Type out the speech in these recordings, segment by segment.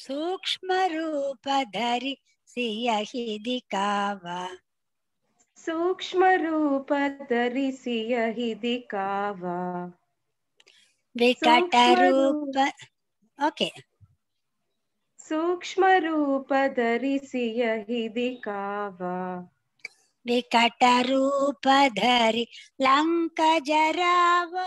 सूक्ष्म रूप सूक्ष्मरूपधरि सियहि कावा सूक्ष्मरूपधरि सियहि कावा रूप ओके सूक्ष्म रूप सूक्ष्मरूपधरि सियहि कावा विकटरूपधरि जरावा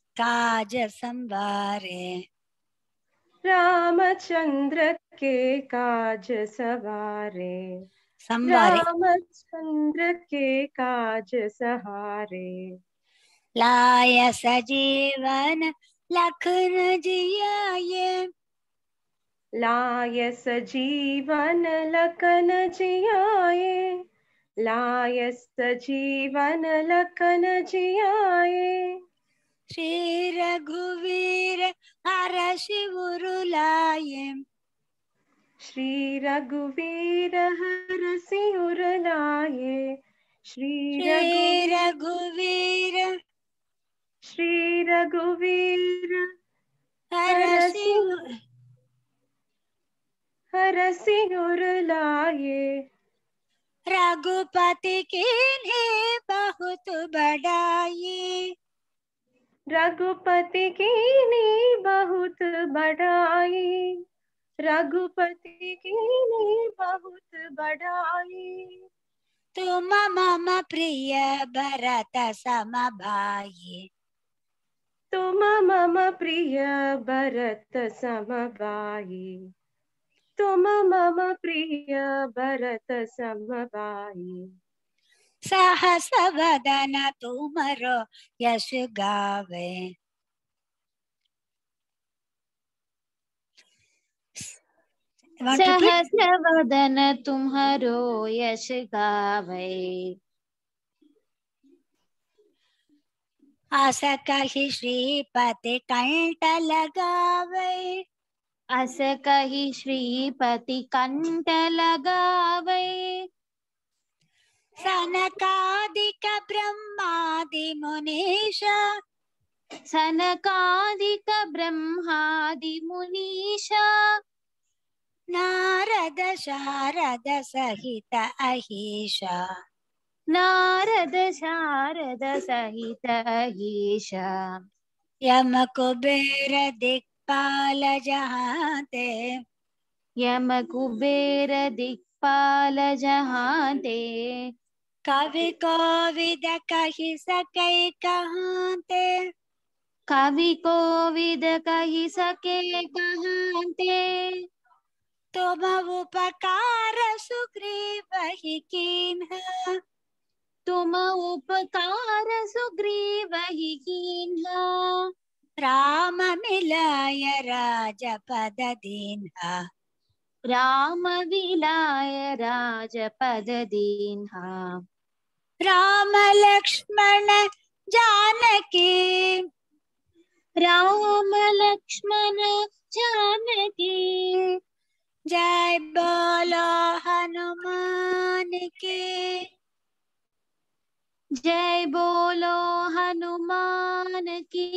काज संवारे रामचंद्र के काज सवारे रामचंद्र के काज सहारे लाय सजीवन लखन जिया लाय सजीवन लखन जियाए लाय सजीवन लखन जियाए श्री रघुवीर हर शिव श्री रघुवीर हर शिवरुलाये श्री रघुवीर श्री रघुवीर हर शिव हर सिंह लाए रघुपति की रघुपति की बहुत बढ़ाई रघुपति की बहुत बढ़ाई तुम मम प्रिय भरत भाई तुम मम प्रिय भरत सम भाई तुम मम प्रिय भरत भाई साहस वदन तुमरो यश गावे सहस वदन तुम्हारो यश गावे अस कही श्रीपति कंट लगावे अस कही श्रीपति कंट लगावे सनकादिक ब्रह्मादि मुनीश सनकादिक ब्रह्मादि मुनीश नारद शारद सहित अहीश नारद शारद सहित अहीश यम कुबेर दिक्पाल जहाँ ते यम कुबेर दिक्पाल जहाँ ते कवि को विद कही सके कहते कवि को विद कही सके कहते तो तुम उपकार सुग्रीव ही कीन तुम उपकार सुग्रीव ही कीन राम मिलाय राज पद दीन्हा राम विलाय रामविलाय राम लक्ष्मण जानकी राम लक्ष्मण जानकी जय बोलो हनुमान के जय बोलो हनुमान की